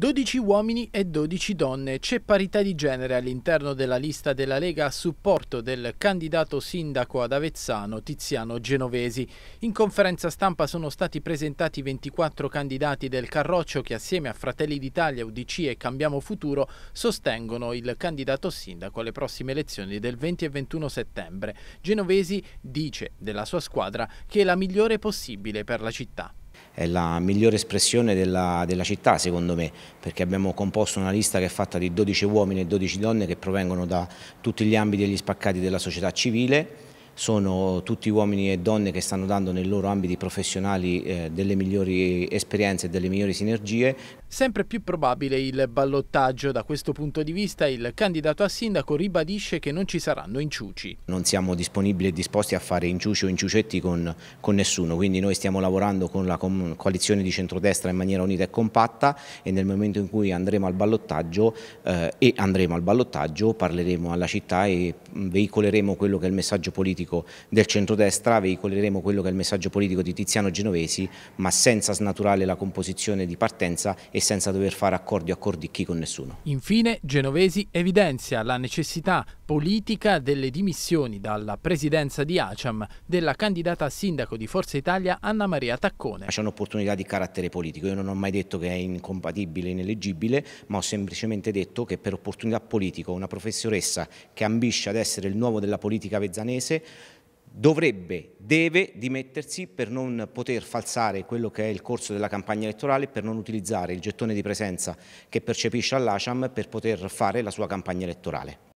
12 uomini e 12 donne. C'è parità di genere all'interno della lista della Lega a supporto del candidato sindaco ad Avezzano Tiziano Genovesi. In conferenza stampa sono stati presentati 24 candidati del Carroccio che assieme a Fratelli d'Italia, UDC e Cambiamo Futuro sostengono il candidato sindaco alle prossime elezioni del 20 e 21 settembre. Genovesi dice della sua squadra che è la migliore possibile per la città è la migliore espressione della, della, città secondo me, perché abbiamo composto una lista che è fatta di 12 uomini e 12 donne che provengono da tutti gli ambiti e gli spaccati della società civile, sono tutti uomini e donne che stanno dando nei loro ambiti professionali eh, delle migliori esperienze e delle migliori sinergie, Sempre più probabile il ballottaggio. Da questo punto di vista il candidato a sindaco ribadisce che non ci saranno inciuci. Non siamo disponibili e disposti a fare inciuci o inciucetti con, con nessuno, quindi noi stiamo lavorando con la coalizione di centrodestra in maniera unita e compatta e nel momento in cui andremo al ballottaggio eh, e andremo al ballottaggio parleremo alla città e mm, veicoleremo quello che è il messaggio politico del centrodestra, veicoleremo quello che è il messaggio politico di Tiziano Genovesi, ma senza snaturare la composizione di partenza e e senza dover fare accordi o accordi chi con nessuno. Infine Genovesi evidenzia la necessità politica delle dimissioni dalla presidenza di ACIAM della candidata a sindaco di Forza Italia Anna Maria Taccone. C'è un'opportunità di carattere politico, io non ho mai detto che è incompatibile, ineleggibile, ma ho semplicemente detto che per opportunità politica una professoressa che ambisce ad essere il nuovo della politica vezzanese dovrebbe, deve dimettersi per non poter falsare quello che è il corso della campagna elettorale, per non utilizzare il gettone di presenza che percepisce all'ACIAM per poter fare la sua campagna elettorale.